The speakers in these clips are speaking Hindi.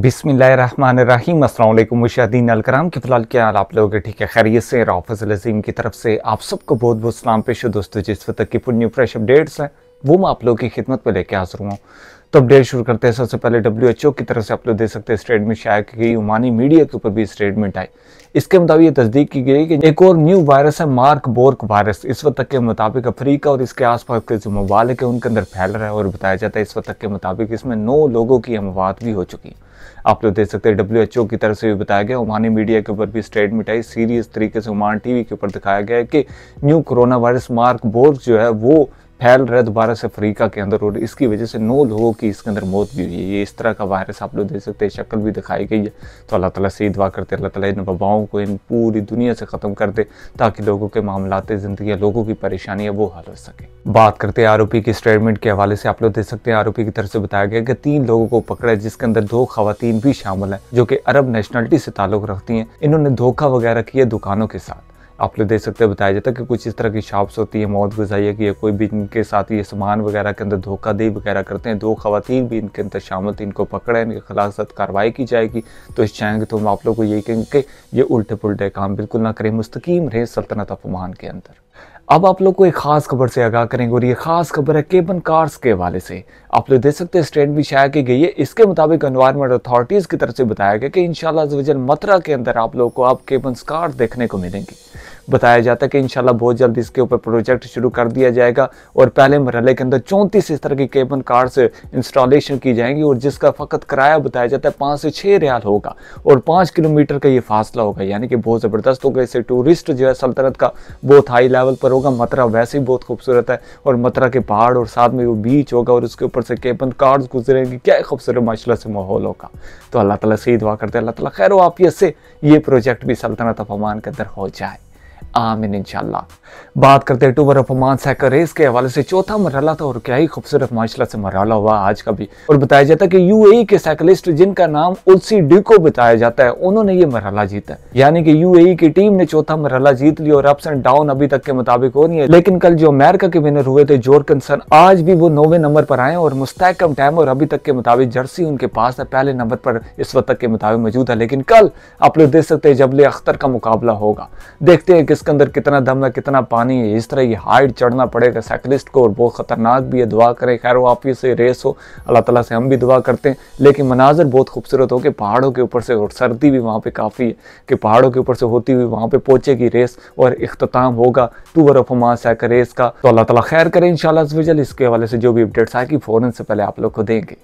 बिसमीम अल्लाम मुशादीन अलकराम के फिलहाल क्या हाल आप लोग ठीक है खैरियत से राफजल अजीम की तरफ से आप सबको बहुत बहुत सलाम पेश दोस्तों जिस वक्त की फुल न्यू फ्रेश अपडेट्स हैं वो मैं आप लोगों की खिदमत पर लेके हाजिर हुआ तो अपडेट शुरू करते हैं सबसे पहले डब्ल्यू की तरफ से आप लोग देख सकते हैं स्टेटमेंट शायद की गई उमानी मीडिया के ऊपर भी स्टेटमेंट आई इसके मुताबिक ये तस्दीक की गई कि एक और न्यू वायरस है मार्क बोर्क वायरस इस वक्त तक के मुताबिक अफ्रीका और इसके आसपास के जो ममालिक है उनके अंदर फैल रहा है और बताया जाता है इस वक्त तक के मुताबिक इसमें नौ लोगों की अमवात भी हो चुकी है आप लोग देख सकते हैं डब्ल्यू की तरफ से भी बताया गया उमानी मीडिया के ऊपर भी स्टेटमेंट आई सीरियस तरीके से उमान टीवी के ऊपर दिखाया गया है कि new corona virus Marburg जो है वो फैल रहा है दोबारा से अफ्रीका के अंदर और इसकी वजह से नौ लोगों की इसके अंदर मौत भी हुई है ये इस तरह का वायरस आप लोग देख सकते हैं शक्ल भी दिखाई गई है तो अल्लाह ताला से दुआ करते अल्लाह ताला इन वबाओं को इन पूरी दुनिया से ख़त्म कर दे ताकि लोगों के मामला ज़िंदगी लोगों की परेशानियाँ वो हल हो सके बात करते हैं आरोपी के स्टेटमेंट के हवाले से आप लोग देख सकते हैं आरोपी की तरफ से बताया गया कि तीन लोगों को पकड़ा है जिसके अंदर दो खातन भी शामिल हैं जो कि अरब नेशनलिटी से ताल्लुक़ रखती हैं इन्होंने धोखा वगैरह किया दुकानों के साथ आप लोग देख सकते हैं बताया जाता है कि कुछ इस तरह की शॉप्स होती है मौत है कि ये कोई भी इनके साथ ये सामान वगैरह के अंदर धोखा दे वगैरह करते हैं दो खातन भी इनके अंदर शामिल थी इनको पकड़ा इनके खिलाफ सख्त कार्रवाई की जाएगी तो इस चैनल के तो हम आप लोग को यही कहेंगे कि ये उल्टे पुलटे काम बिल्कुल ना करें मुस्तकीम रहें सल्तनत अफमान के अंदर अब आप लोग को एक खास खबर से आगाह करेंगे और ये खास खबर है केबन कार्स के हवाले से आप लोग देख सकते हैं स्टेट भी शाया की गई है इसके मुताबिक एनवायरमेंट अथॉरिटीज़ की तरफ से बताया गया कि इन शाला मथुरा के अंदर आप लोग को अब केबन कार्स देखने को मिलेंगे बताया जाता है कि इंशाल्लाह बहुत जल्द इसके ऊपर प्रोजेक्ट शुरू कर दिया जाएगा और पहले मरहले के अंदर चौंतीस इस तरह की केबन कार्ड्स इंस्टॉलेशन की जाएंगी और जिसका फ़कत किराया बताया जाता है पाँच से छः रियाल होगा और पाँच किलोमीटर का ये फासला होगा यानी कि बहुत ज़बरदस्त होगा इससे टूरिस्ट जो है सल्तनत का बहुत हाई लेवल पर होगा मथुरा वैसे ही बहुत खूबसूरत है और मथुरा के पहाड़ और साथ में वो बीच होगा और उसके ऊपर से केबन कार्ड्स गुजरेंगे क्या खूबसूरत माशा से माहौल होगा तो अल्लाह ताली से ही दुआ करते हैं अल्लाह ताला खैर वापिय से ये प्रोजेक्ट भी सल्तनत अफमान के अंदर हो जाए आमिन इंशाल्लाह बात करते हैं टूबर ऑफ अमान सैकर रेस के हवाले से चौथा मरला था और क्या ही खूबसूरत माशाला से मरला हुआ आज का भी और बताया जाता है कि यूएई के साइकिलिस्ट जिनका नाम उल्सी डिको बताया जाता है उन्होंने ये मरला जीता यानी कि यूएई की टीम ने चौथा मरला जीत लिया और अप्स एंड डाउन अभी तक के मुताबिक हो रही है लेकिन कल जो अमेरिका के विनर हुए थे जोरकनसन आज भी वो नौवे नंबर पर आए और मुस्तकम टाइम और अभी तक के मुताबिक जर्सी उनके पास है पहले नंबर पर इस वक्त के मुताबिक मौजूद है लेकिन कल आप लोग देख सकते हैं जबले अख्तर का मुकाबला होगा देखते हैं किस इसके अंदर कितना दम है कितना पानी है इस तरह ये हाइट चढ़ना पड़ेगा साइकिलिस्ट को और बहुत ख़तरनाक भी है दुआ करें खैर वो आप से रेस हो अल्लाह ताला से हम भी दुआ करते हैं लेकिन मनाजर बहुत खूबसूरत हो कि पहाड़ों के ऊपर से और सर्दी भी वहाँ पर काफ़ी है कि पहाड़ों के ऊपर से होती हुई वहाँ पर पहुँचेगी रेस और अख्ताम होगा tour of Oman cycle race का तो अल्लाह तला खैर करें इन इसके हवाले से जो भी अपडेट्स आएगी फ़ौरन से पहले आप लोग को देंगे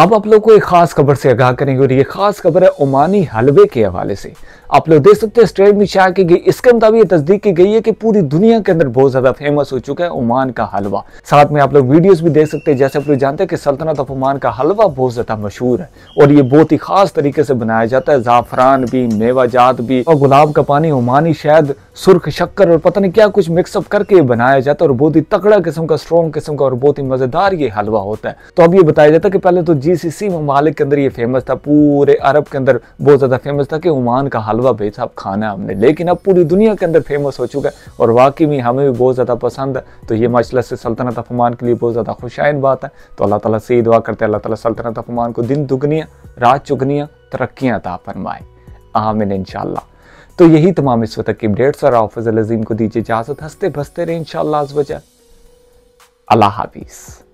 अब आप लोग को एक ख़ास खबर से आगाह करेंगे और ये ख़ास खबर है ओमानी हलवे के हवाले से आप लोग देख सकते हैं स्टेट में शाया की गई इसके मुताबिक तस्दीक की गई है कि पूरी दुनिया के अंदर बहुत ज्यादा फेमस हो चुका है ओमान का हलवा साथ में आप लोग वीडियोस भी देख सकते हैं जैसे आप लोग जानते हैं कि सल्तनत ऑफ ओमान का हलवा बहुत ज्यादा मशहूर है और ये बहुत ही खास तरीके से बनाया जाता है जाफरान भी मेवाजात भी और गुलाब का पानी ओमानी शायद सुर्ख शक्कर और पता नहीं क्या कुछ मिक्सअप करके बनाया जाता है और बहुत ही तकड़ा किस्म का स्ट्रॉन्ग किस्म का और बहुत ही मजेदार ये हलवा होता है तो अब ये बताया जाता है कि पहले तो सी ममालिक के अंदर ये फेमस था पूरे अरब के अंदर बहुत ज्यादा फेमस था कि ओमान का हलवा हलवा भाई साहब खाना है हमने लेकिन अब पूरी दुनिया के अंदर फेमस हो चुका है और वाकई में हमें भी बहुत ज़्यादा पसंद है तो ये माशाला से सल्तनत अफमान के लिए बहुत ज़्यादा खुशाइन बात है तो अल्लाह ताली से ही दुआ करते हैं अल्लाह तल्तनत अफमान को दिन दुगनियाँ रात चुगनियाँ तरक्याँ अता फरमाए आमिन इनशाला तो यही तमाम इस वक्त की अपडेट्स और ऑफिज़ अजीम को दीजिए इजाज़त हंसते बसते रहे इन शाला अल्लाह हाफिज़